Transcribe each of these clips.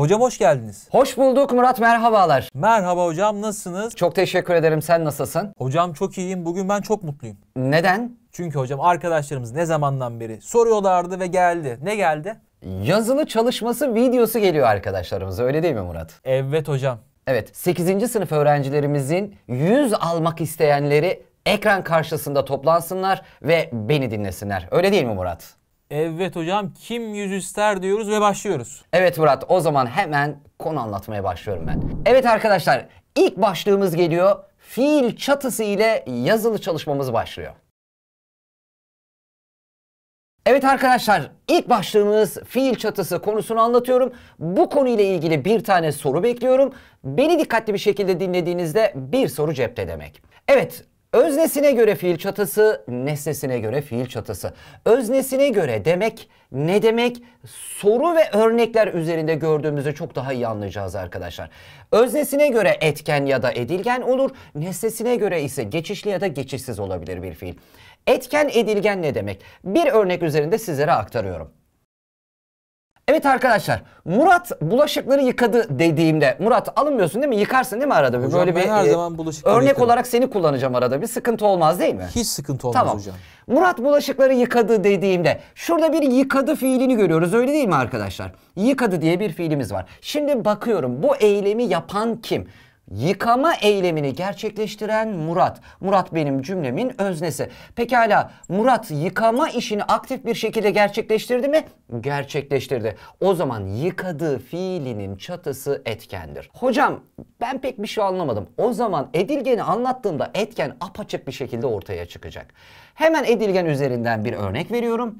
Hocam hoş geldiniz. Hoş bulduk Murat merhabalar. Merhaba hocam nasılsınız? Çok teşekkür ederim sen nasılsın? Hocam çok iyiyim bugün ben çok mutluyum. Neden? Çünkü hocam arkadaşlarımız ne zamandan beri soruyorlardı ve geldi. Ne geldi? Yazılı çalışması videosu geliyor arkadaşlarımıza öyle değil mi Murat? Evet hocam. Evet 8. sınıf öğrencilerimizin 100 almak isteyenleri ekran karşısında toplansınlar ve beni dinlesinler. Öyle değil mi Murat? Evet hocam kim yüz ister diyoruz ve başlıyoruz. Evet Murat o zaman hemen konu anlatmaya başlıyorum ben. Evet arkadaşlar ilk başlığımız geliyor. Fiil çatısı ile yazılı çalışmamız başlıyor. Evet arkadaşlar ilk başlığımız fiil çatısı konusunu anlatıyorum. Bu konuyla ilgili bir tane soru bekliyorum. Beni dikkatli bir şekilde dinlediğinizde bir soru cepte demek. Evet Öznesine göre fiil çatısı, nesnesine göre fiil çatısı. Öznesine göre demek ne demek? Soru ve örnekler üzerinde gördüğümüzde çok daha iyi anlayacağız arkadaşlar. Öznesine göre etken ya da edilgen olur. Nesnesine göre ise geçişli ya da geçişsiz olabilir bir fiil. Etken edilgen ne demek? Bir örnek üzerinde sizlere aktarıyorum. Evet arkadaşlar Murat bulaşıkları yıkadı dediğimde Murat alınmıyorsun değil mi? Yıkarsın değil mi arada bir? Hocam Böyle ben bir her e, zaman bulaşıkları örnek yıkarım. olarak seni kullanacağım arada bir sıkıntı olmaz değil mi? Hiç sıkıntı olmaz Tamam. hocam. Murat bulaşıkları yıkadı dediğimde şurada bir yıkadı fiilini görüyoruz öyle değil mi arkadaşlar? Yıkadı diye bir fiilimiz var. Şimdi bakıyorum bu eylemi yapan kim? yıkama eylemini gerçekleştiren Murat. Murat benim cümlemin öznesi. Pekala Murat yıkama işini aktif bir şekilde gerçekleştirdi mi? Gerçekleştirdi. O zaman yıkadığı fiilinin çatısı etkendir. Hocam ben pek bir şey anlamadım. O zaman edilgeni anlattığımda etken apaçık bir şekilde ortaya çıkacak. Hemen edilgen üzerinden bir örnek veriyorum.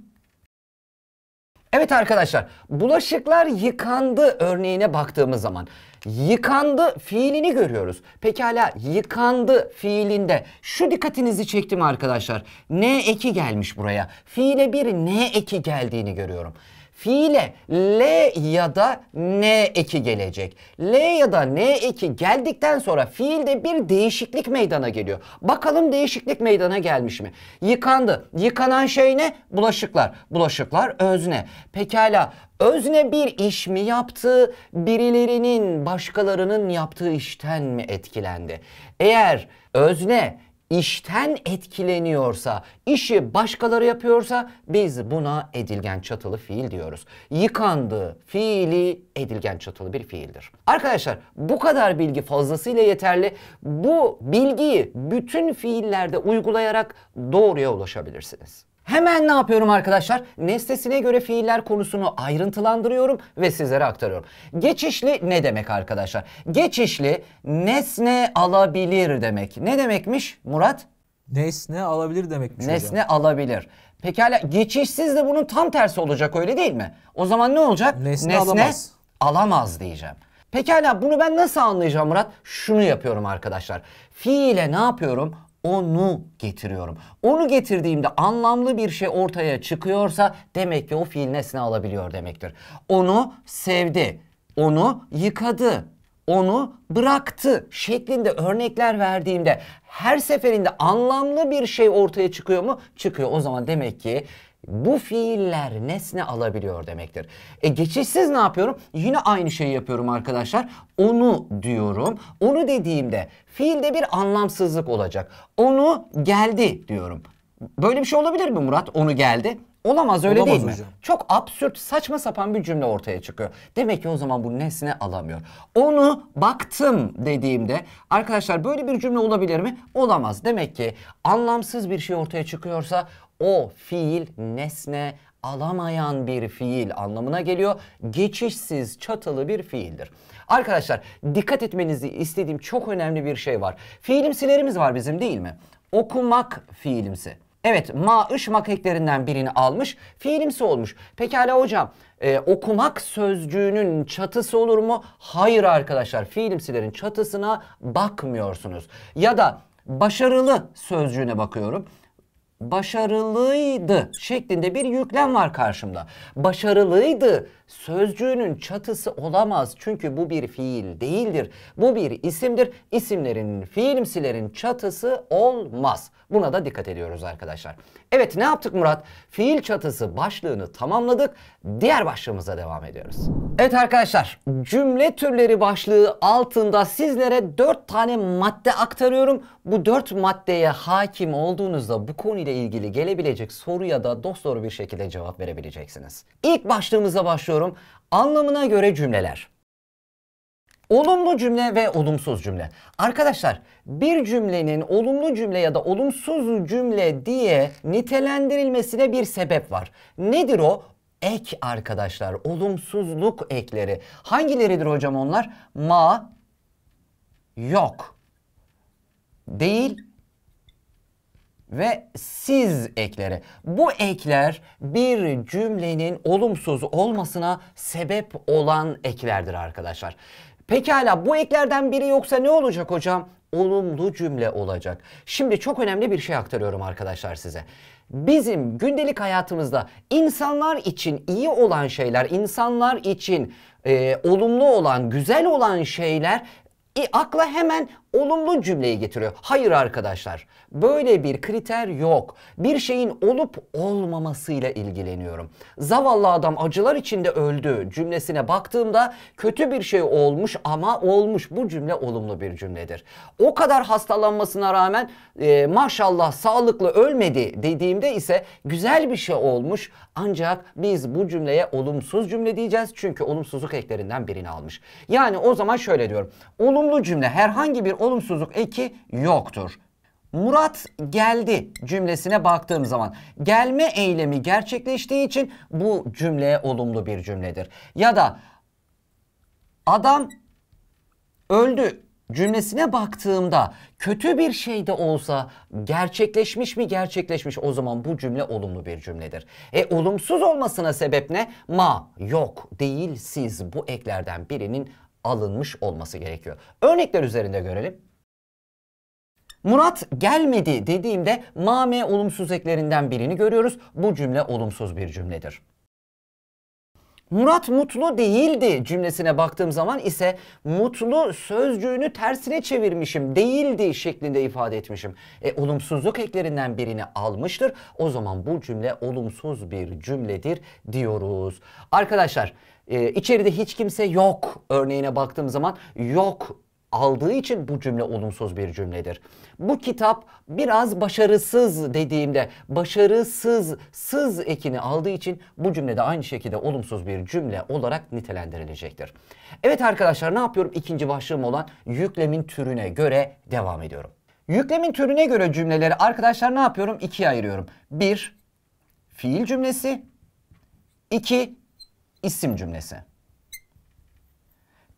Evet arkadaşlar bulaşıklar yıkandı örneğine baktığımız zaman yıkandı fiilini görüyoruz. Pekala yıkandı fiilinde şu dikkatinizi çekti mi arkadaşlar? Ne eki gelmiş buraya. Fiile bir ne eki geldiğini görüyorum fiile L ya da N eki gelecek. L ya da N eki geldikten sonra fiilde bir değişiklik meydana geliyor. Bakalım değişiklik meydana gelmiş mi? Yıkandı. Yıkanan şey ne? Bulaşıklar. Bulaşıklar özne. Pekala özne bir iş mi yaptı? Birilerinin başkalarının yaptığı işten mi etkilendi? Eğer özne işten etkileniyorsa, işi başkaları yapıyorsa biz buna edilgen çatılı fiil diyoruz. Yıkandı fiili edilgen çatılı bir fiildir. Arkadaşlar bu kadar bilgi fazlasıyla yeterli. Bu bilgiyi bütün fiillerde uygulayarak doğruya ulaşabilirsiniz. Hemen ne yapıyorum arkadaşlar? Nesnesine göre fiiller konusunu ayrıntılandırıyorum ve sizlere aktarıyorum. Geçişli ne demek arkadaşlar? Geçişli nesne alabilir demek. Ne demekmiş Murat? Nesne alabilir demekmiş Nesne hocam. alabilir. Pekala geçişsiz de bunun tam tersi olacak öyle değil mi? O zaman ne olacak? Nesne, nesne alamaz. alamaz diyeceğim. Pekala bunu ben nasıl anlayacağım Murat? Şunu yapıyorum arkadaşlar. Fiile ne yapıyorum? onu getiriyorum. Onu getirdiğimde anlamlı bir şey ortaya çıkıyorsa demek ki o fiil nesne alabiliyor demektir. Onu sevdi, onu yıkadı, onu bıraktı şeklinde örnekler verdiğimde her seferinde anlamlı bir şey ortaya çıkıyor mu? Çıkıyor. O zaman demek ki bu fiiller nesne alabiliyor demektir. E geçişsiz ne yapıyorum? Yine aynı şeyi yapıyorum arkadaşlar. Onu diyorum. Onu dediğimde fiilde bir anlamsızlık olacak. Onu geldi diyorum. Böyle bir şey olabilir mi Murat? Onu geldi. Olamaz öyle Olamaz değil hocam. mi? Çok absürt, saçma sapan bir cümle ortaya çıkıyor. Demek ki o zaman bu nesne alamıyor. Onu baktım dediğimde arkadaşlar böyle bir cümle olabilir mi? Olamaz. Demek ki anlamsız bir şey ortaya çıkıyorsa o fiil nesne alamayan bir fiil anlamına geliyor. Geçişsiz, çatılı bir fiildir. Arkadaşlar dikkat etmenizi istediğim çok önemli bir şey var. Fiilimsilerimiz var bizim değil mi? Okumak fiilimsi. Evet ma ışmak eklerinden birini almış fiilimsi olmuş. Pekala hocam e, okumak sözcüğünün çatısı olur mu? Hayır arkadaşlar fiilimsilerin çatısına bakmıyorsunuz. Ya da başarılı sözcüğüne bakıyorum başarılıydı şeklinde bir yüklem var karşımda. Başarılıydı sözcüğünün çatısı olamaz çünkü bu bir fiil değildir. Bu bir isimdir. İsimlerin, fiilimsilerin çatısı olmaz. Buna da dikkat ediyoruz arkadaşlar. Evet ne yaptık Murat? Fiil çatısı başlığını tamamladık. Diğer başlığımıza devam ediyoruz. Evet arkadaşlar cümle türleri başlığı altında sizlere 4 tane madde aktarıyorum. Bu 4 maddeye hakim olduğunuzda bu konuyla ilgili gelebilecek soru ya da dosdoğru bir şekilde cevap verebileceksiniz. İlk başlığımıza başlıyorum. Anlamına göre cümleler. Olumlu cümle ve olumsuz cümle. Arkadaşlar bir cümlenin olumlu cümle ya da olumsuz cümle diye nitelendirilmesine bir sebep var. Nedir o? Ek arkadaşlar. Olumsuzluk ekleri. Hangileridir hocam onlar? Ma, yok, değil, ve siz ekleri. Bu ekler bir cümlenin olumsuz olmasına sebep olan eklerdir arkadaşlar. Pekala bu eklerden biri yoksa ne olacak hocam? Olumlu cümle olacak. Şimdi çok önemli bir şey aktarıyorum arkadaşlar size. Bizim gündelik hayatımızda insanlar için iyi olan şeyler, insanlar için e, olumlu olan, güzel olan şeyler e, akla hemen olumlu cümleyi getiriyor. Hayır arkadaşlar, böyle bir kriter yok. Bir şeyin olup olmamasıyla ilgileniyorum. Zavallı adam acılar içinde öldü cümlesine baktığımda kötü bir şey olmuş ama olmuş. Bu cümle olumlu bir cümledir. O kadar hastalanmasına rağmen e, maşallah sağlıklı ölmedi dediğimde ise güzel bir şey olmuş. Ancak biz bu cümleye olumsuz cümle diyeceğiz. Çünkü olumsuzluk eklerinden birini almış. Yani o zaman şöyle diyorum. Olumlu cümle herhangi bir olumsuzluk eki yoktur. Murat geldi cümlesine baktığım zaman gelme eylemi gerçekleştiği için bu cümleye olumlu bir cümledir. Ya da adam öldü cümlesine baktığımda kötü bir şey de olsa gerçekleşmiş mi gerçekleşmiş o zaman bu cümle olumlu bir cümledir. E olumsuz olmasına sebep ne? Ma yok değil siz bu eklerden birinin alınmış olması gerekiyor. Örnekler üzerinde görelim. Murat gelmedi dediğimde mame olumsuz eklerinden birini görüyoruz. Bu cümle olumsuz bir cümledir. Murat mutlu değildi cümlesine baktığım zaman ise mutlu sözcüğünü tersine çevirmişim değildi şeklinde ifade etmişim. E, olumsuzluk eklerinden birini almıştır. O zaman bu cümle olumsuz bir cümledir diyoruz. Arkadaşlar e, içeride hiç kimse yok örneğine baktığım zaman yok aldığı için bu cümle olumsuz bir cümledir. Bu kitap biraz başarısız dediğimde başarısız sız ekini aldığı için bu cümlede aynı şekilde olumsuz bir cümle olarak nitelendirilecektir. Evet arkadaşlar ne yapıyorum? İkinci başlığım olan yüklemin türüne göre devam ediyorum. Yüklemin türüne göre cümleleri arkadaşlar ne yapıyorum? İkiye ayırıyorum. Bir, fiil cümlesi. iki isim cümlesi.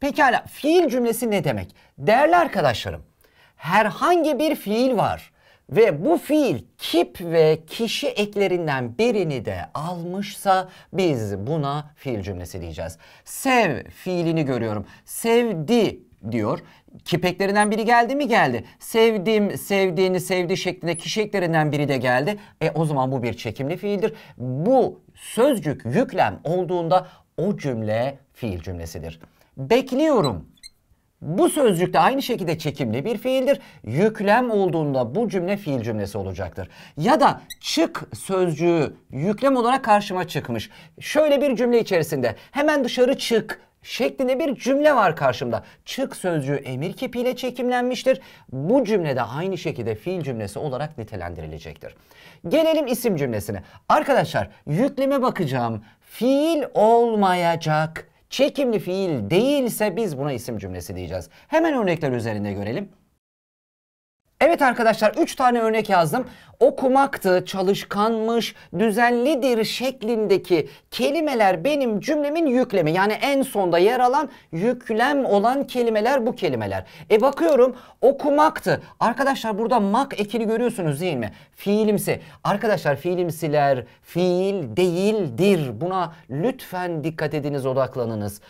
Pekala fiil cümlesi ne demek? Değerli arkadaşlarım herhangi bir fiil var ve bu fiil kip ve kişi eklerinden birini de almışsa biz buna fiil cümlesi diyeceğiz. Sev fiilini görüyorum. Sevdi diyor. Kipeklerinden biri geldi mi geldi. Sevdim, sevdiğini sevdi şeklinde kişiklerinden biri de geldi. E o zaman bu bir çekimli fiildir. Bu sözcük yüklem olduğunda o cümle fiil cümlesidir. Bekliyorum. Bu sözcük de aynı şekilde çekimli bir fiildir. Yüklem olduğunda bu cümle fiil cümlesi olacaktır. Ya da çık sözcüğü yüklem olarak karşıma çıkmış. Şöyle bir cümle içerisinde hemen dışarı çık şeklinde bir cümle var karşımda. Çık sözcüğü emir kipiyle çekimlenmiştir. Bu cümle de aynı şekilde fiil cümlesi olarak nitelendirilecektir. Gelelim isim cümlesine. Arkadaşlar yükleme bakacağım. Fiil olmayacak. Çekimli fiil değilse biz buna isim cümlesi diyeceğiz. Hemen örnekler üzerinde görelim. Evet arkadaşlar 3 tane örnek yazdım. Okumaktı, çalışkanmış, düzenlidir şeklindeki kelimeler benim cümlemin yüklemi. Yani en sonda yer alan yüklem olan kelimeler bu kelimeler. E bakıyorum okumaktı. Arkadaşlar burada mak ekini görüyorsunuz değil mi? Fiilimsi. Arkadaşlar fiilimsiler fiil değildir. Buna lütfen dikkat ediniz odaklanınız.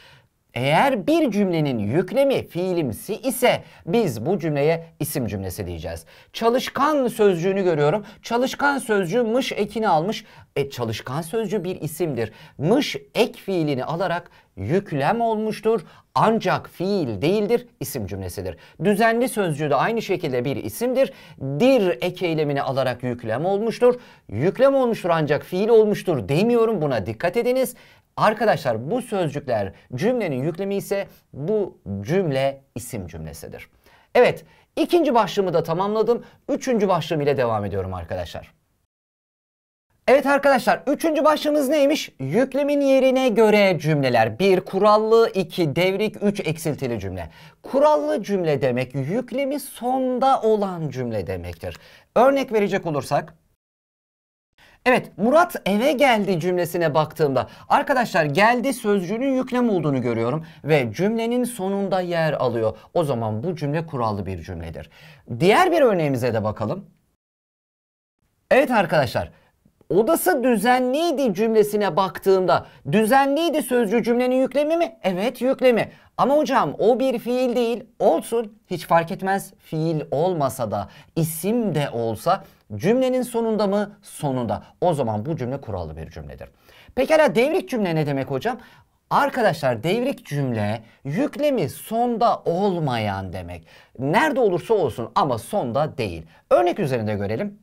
Eğer bir cümlenin yüklemi fiilimsi ise biz bu cümleye isim cümlesi diyeceğiz. Çalışkan sözcüğünü görüyorum. Çalışkan sözcüğü mış ekini almış. E, çalışkan sözcüğü bir isimdir. Mış ek fiilini alarak yüklem olmuştur ancak fiil değildir isim cümlesidir. Düzenli sözcüğü de aynı şekilde bir isimdir. Dir ek eylemini alarak yüklem olmuştur. Yüklem olmuştur ancak fiil olmuştur demiyorum buna dikkat ediniz. Arkadaşlar bu sözcükler cümlenin yüklemi ise bu cümle isim cümlesidir. Evet ikinci başlığımı da tamamladım. Üçüncü başlığım ile devam ediyorum arkadaşlar. Evet arkadaşlar üçüncü başlığımız neymiş? Yüklemin yerine göre cümleler. Bir kurallı, iki devrik, üç eksiltili cümle. Kurallı cümle demek yüklemi sonda olan cümle demektir. Örnek verecek olursak Evet Murat eve geldi cümlesine baktığımda arkadaşlar geldi sözcüğünün yüklem olduğunu görüyorum ve cümlenin sonunda yer alıyor. O zaman bu cümle kurallı bir cümledir. Diğer bir örneğimize de bakalım. Evet arkadaşlar Odası düzenliydi cümlesine baktığımda düzenliydi sözcü cümlenin yüklemi mi? Evet yüklemi. Ama hocam o bir fiil değil. Olsun hiç fark etmez fiil olmasa da isim de olsa cümlenin sonunda mı? Sonunda. O zaman bu cümle kurallı bir cümledir. Pekala devrik cümle ne demek hocam? Arkadaşlar devrik cümle yüklemi sonda olmayan demek. Nerede olursa olsun ama sonda değil. Örnek üzerinde görelim.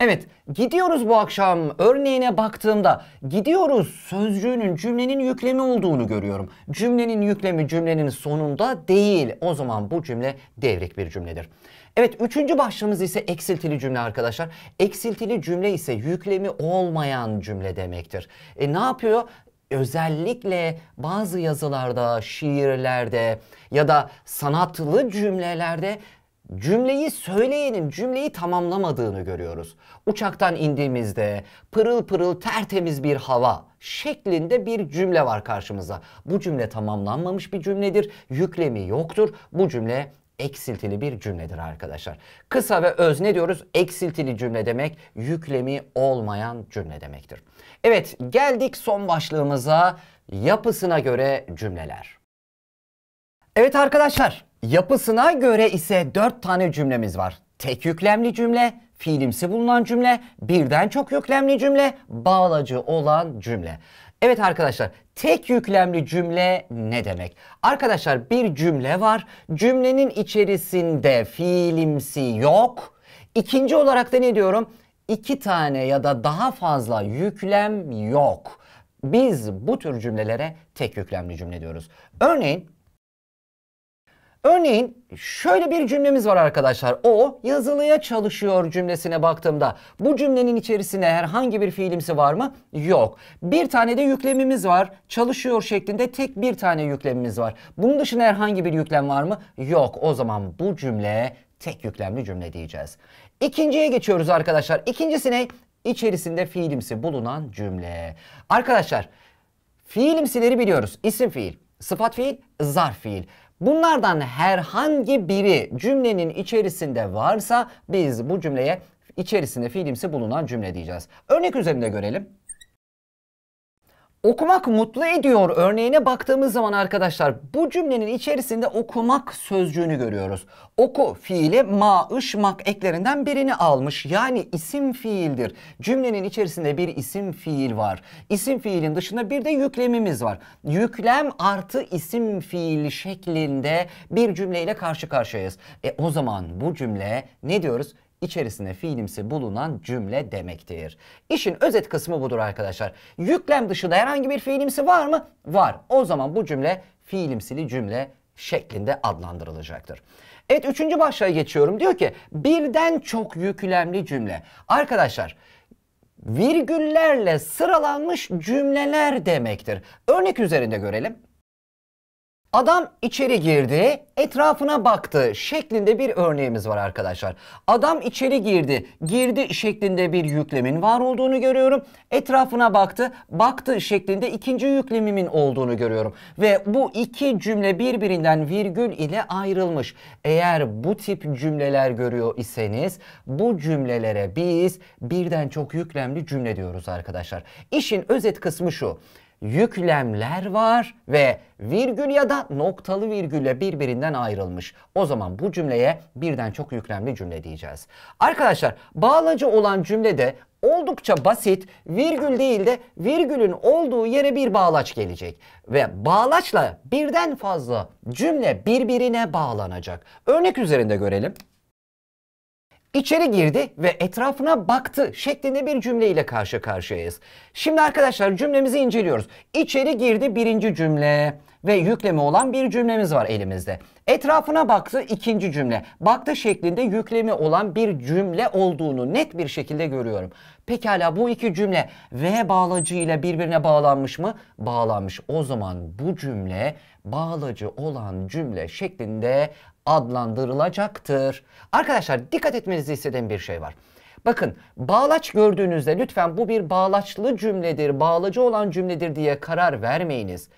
Evet, gidiyoruz bu akşam örneğine baktığımda gidiyoruz sözcüğünün cümlenin yüklemi olduğunu görüyorum. Cümlenin yüklemi cümlenin sonunda değil. O zaman bu cümle devrek bir cümledir. Evet, üçüncü başlığımız ise eksiltili cümle arkadaşlar. Eksiltili cümle ise yüklemi olmayan cümle demektir. E ne yapıyor? özellikle bazı yazılarda, şiirlerde ya da sanatlı cümlelerde cümleyi söyleyenin cümleyi tamamlamadığını görüyoruz. Uçaktan indiğimizde pırıl pırıl tertemiz bir hava şeklinde bir cümle var karşımıza. Bu cümle tamamlanmamış bir cümledir. Yüklemi yoktur. Bu cümle eksiltili bir cümledir arkadaşlar. Kısa ve öz ne diyoruz? Eksiltili cümle demek yüklemi olmayan cümle demektir. Evet geldik son başlığımıza yapısına göre cümleler. Evet arkadaşlar Yapısına göre ise dört tane cümlemiz var. Tek yüklemli cümle, fiilimsi bulunan cümle, birden çok yüklemli cümle, bağlacı olan cümle. Evet arkadaşlar tek yüklemli cümle ne demek? Arkadaşlar bir cümle var. Cümlenin içerisinde fiilimsi yok. İkinci olarak da ne diyorum? İki tane ya da daha fazla yüklem yok. Biz bu tür cümlelere tek yüklemli cümle diyoruz. Örneğin Örneğin şöyle bir cümlemiz var arkadaşlar. O yazılıya çalışıyor cümlesine baktığımda bu cümlenin içerisine herhangi bir fiilimsi var mı? Yok. Bir tane de yüklemimiz var. Çalışıyor şeklinde tek bir tane yüklemimiz var. Bunun dışında herhangi bir yüklem var mı? Yok. O zaman bu cümle tek yüklemli cümle diyeceğiz. İkinciye geçiyoruz arkadaşlar. İkincisi ne? İçerisinde fiilimsi bulunan cümle. Arkadaşlar fiilimsileri biliyoruz. İsim fiil, sıfat fiil, zarf fiil. Bunlardan herhangi biri cümlenin içerisinde varsa biz bu cümleye içerisinde fiilimsi bulunan cümle diyeceğiz. Örnek üzerinde görelim. Okumak mutlu ediyor örneğine baktığımız zaman arkadaşlar bu cümlenin içerisinde okumak sözcüğünü görüyoruz. Oku fiili ma ışmak eklerinden birini almış. Yani isim fiildir. Cümlenin içerisinde bir isim fiil var. İsim fiilin dışında bir de yüklemimiz var. Yüklem artı isim fiili şeklinde bir cümleyle karşı karşıyayız. E o zaman bu cümle ne diyoruz? içerisinde fiilimsi bulunan cümle demektir. İşin özet kısmı budur arkadaşlar. Yüklem dışında herhangi bir fiilimsi var mı? Var. O zaman bu cümle fiilimsili cümle şeklinde adlandırılacaktır. Evet üçüncü başlığa geçiyorum. Diyor ki birden çok yüklemli cümle. Arkadaşlar virgüllerle sıralanmış cümleler demektir. Örnek üzerinde görelim. Adam içeri girdi, etrafına baktı şeklinde bir örneğimiz var arkadaşlar. Adam içeri girdi, girdi şeklinde bir yüklemin var olduğunu görüyorum. Etrafına baktı, baktı şeklinde ikinci yüklemimin olduğunu görüyorum. Ve bu iki cümle birbirinden virgül ile ayrılmış. Eğer bu tip cümleler görüyor iseniz bu cümlelere biz birden çok yüklemli cümle diyoruz arkadaşlar. İşin özet kısmı şu yüklemler var ve virgül ya da noktalı virgülle birbirinden ayrılmış. O zaman bu cümleye birden çok yüklemli cümle diyeceğiz. Arkadaşlar bağlacı olan cümlede oldukça basit virgül değil de virgülün olduğu yere bir bağlaç gelecek. Ve bağlaçla birden fazla cümle birbirine bağlanacak. Örnek üzerinde görelim. İçeri girdi ve etrafına baktı şeklinde bir cümleyle karşı karşıyayız. Şimdi arkadaşlar cümlemizi inceliyoruz. İçeri girdi birinci cümle ve yükleme olan bir cümlemiz var elimizde. Etrafına baktı ikinci cümle. Baktı şeklinde yüklemi olan bir cümle olduğunu net bir şekilde görüyorum. Pekala bu iki cümle ve bağlacıyla birbirine bağlanmış mı? Bağlanmış. O zaman bu cümle bağlacı olan cümle şeklinde adlandırılacaktır. Arkadaşlar dikkat etmenizi istediğim bir şey var. Bakın bağlaç gördüğünüzde lütfen bu bir bağlaçlı cümledir, bağlacı olan cümledir diye karar vermeyiniz.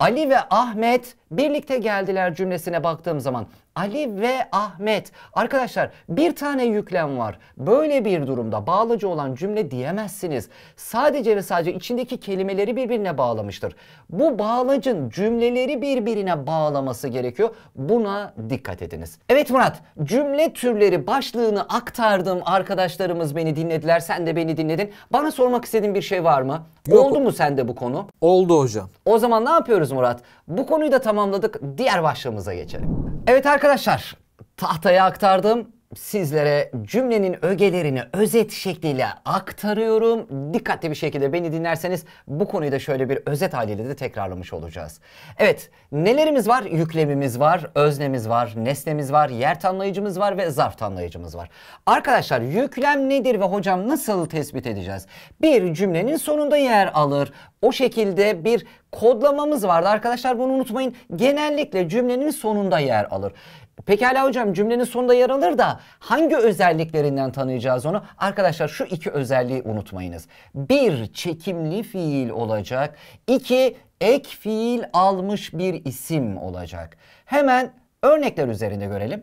Ali ve Ahmet birlikte geldiler cümlesine baktığım zaman Ali ve Ahmet. Arkadaşlar bir tane yüklem var. Böyle bir durumda bağlacı olan cümle diyemezsiniz. Sadece ve sadece içindeki kelimeleri birbirine bağlamıştır. Bu bağlacın cümleleri birbirine bağlaması gerekiyor. Buna dikkat ediniz. Evet Murat, cümle türleri başlığını aktardım. Arkadaşlarımız beni dinlediler, sen de beni dinledin. Bana sormak istediğin bir şey var mı? Yok. Oldu mu sende bu konu? Oldu hocam. O zaman ne yapıyoruz Murat? Bu konuyu da tamamladık. Diğer başlığımıza geçelim. Evet arkadaşlar Arkadaşlar tahtaya aktardım sizlere cümlenin ögelerini özet şekliyle aktarıyorum. Dikkatli bir şekilde beni dinlerseniz bu konuyu da şöyle bir özet haliyle de tekrarlamış olacağız. Evet, nelerimiz var? Yüklemimiz var, öznemiz var, nesnemiz var, yer tanlayıcımız var ve zarf tanlayıcımız var. Arkadaşlar yüklem nedir ve hocam nasıl tespit edeceğiz? Bir cümlenin sonunda yer alır. O şekilde bir kodlamamız vardı arkadaşlar bunu unutmayın. Genellikle cümlenin sonunda yer alır. Pekala hocam cümlenin sonunda yer alır da hangi özelliklerinden tanıyacağız onu? Arkadaşlar şu iki özelliği unutmayınız. Bir çekimli fiil olacak. İki ek fiil almış bir isim olacak. Hemen örnekler üzerinde görelim.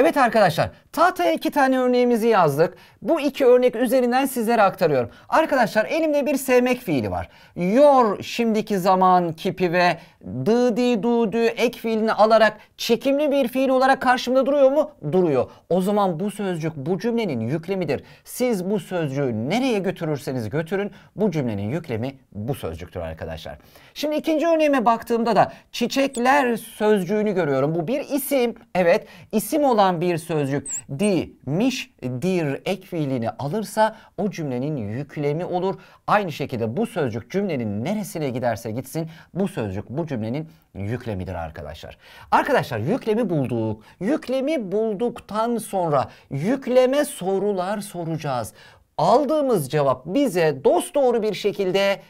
Evet arkadaşlar tahtaya iki tane örneğimizi yazdık. Bu iki örnek üzerinden sizlere aktarıyorum. Arkadaşlar elimde bir sevmek fiili var. Yor şimdiki zaman kipi ve dı di du dü ek fiilini alarak çekimli bir fiil olarak karşımda duruyor mu? Duruyor. O zaman bu sözcük bu cümlenin yüklemidir. Siz bu sözcüğü nereye götürürseniz götürün bu cümlenin yüklemi bu sözcüktür arkadaşlar. Şimdi ikinci örneğime baktığımda da çiçekler sözcüğünü görüyorum. Bu bir isim. Evet isim olan olan bir sözcük di, miş, dir ek fiilini alırsa o cümlenin yüklemi olur. Aynı şekilde bu sözcük cümlenin neresine giderse gitsin bu sözcük bu cümlenin yüklemidir arkadaşlar. Arkadaşlar yüklemi bulduk. Yüklemi bulduktan sonra yükleme sorular soracağız. Aldığımız cevap bize dosdoğru bir şekilde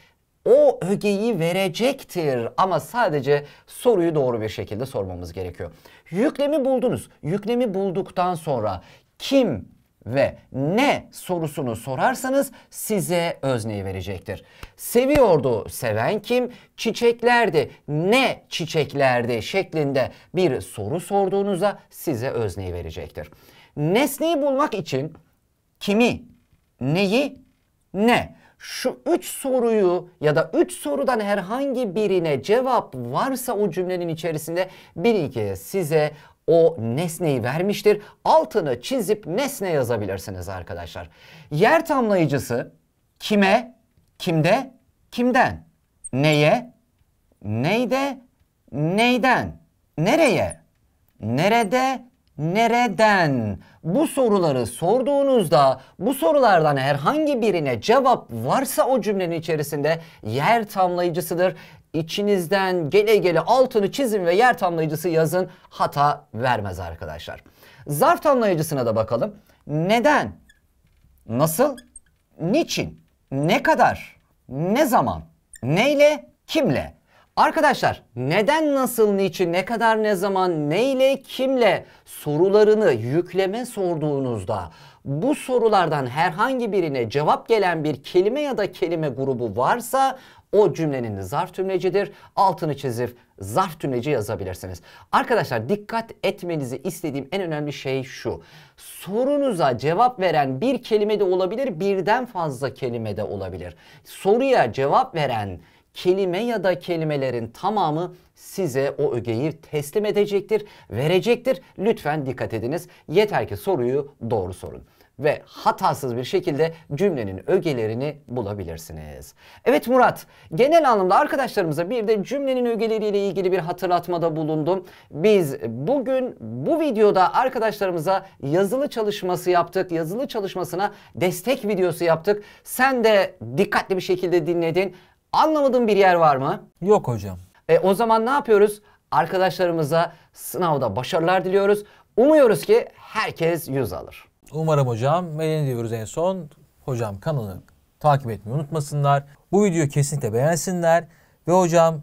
o ögeyi verecektir ama sadece soruyu doğru bir şekilde sormamız gerekiyor. Yüklemi buldunuz. Yüklemi bulduktan sonra kim ve ne sorusunu sorarsanız size özneyi verecektir. Seviyordu seven kim, çiçeklerdi ne çiçeklerdi şeklinde bir soru sorduğunuzda size özneyi verecektir. Nesneyi bulmak için kimi, neyi, ne şu üç soruyu ya da üç sorudan herhangi birine cevap varsa o cümlenin içerisinde bir ilkeye size o nesneyi vermiştir. Altını çizip nesne yazabilirsiniz arkadaşlar. Yer tamlayıcısı kime, kimde, kimden, neye, neyde, neyden, nereye, nerede, nereden? Bu soruları sorduğunuzda bu sorulardan herhangi birine cevap varsa o cümlenin içerisinde yer tamlayıcısıdır. İçinizden gele gele altını çizin ve yer tamlayıcısı yazın hata vermez arkadaşlar. Zarf tamlayıcısına da bakalım. Neden? Nasıl? Niçin? Ne kadar? Ne zaman? Neyle? Kimle? Arkadaşlar neden, nasıl, niçin, ne kadar, ne zaman, neyle, kimle sorularını yükleme sorduğunuzda bu sorulardan herhangi birine cevap gelen bir kelime ya da kelime grubu varsa o cümlenin zarf tümlecidir. Altını çizip zarf tümleci yazabilirsiniz. Arkadaşlar dikkat etmenizi istediğim en önemli şey şu. Sorunuza cevap veren bir kelime de olabilir, birden fazla kelime de olabilir. Soruya cevap veren kelime ya da kelimelerin tamamı size o ögeyi teslim edecektir, verecektir. Lütfen dikkat ediniz. Yeter ki soruyu doğru sorun ve hatasız bir şekilde cümlenin ögelerini bulabilirsiniz. Evet Murat, genel anlamda arkadaşlarımıza bir de cümlenin ögeleriyle ilgili bir hatırlatmada bulundum. Biz bugün bu videoda arkadaşlarımıza yazılı çalışması yaptık. Yazılı çalışmasına destek videosu yaptık. Sen de dikkatli bir şekilde dinledin. Anlamadığım bir yer var mı? Yok hocam. E, o zaman ne yapıyoruz? Arkadaşlarımıza sınavda başarılar diliyoruz. Umuyoruz ki herkes yüz alır. Umarım hocam. Ve diyoruz en son. Hocam kanalı takip etmeyi unutmasınlar. Bu videoyu kesinlikle beğensinler. Ve hocam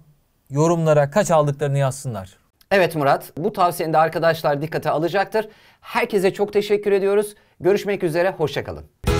yorumlara kaç aldıklarını yazsınlar. Evet Murat, bu tavsiyeni de arkadaşlar dikkate alacaktır. Herkese çok teşekkür ediyoruz. Görüşmek üzere, hoşçakalın.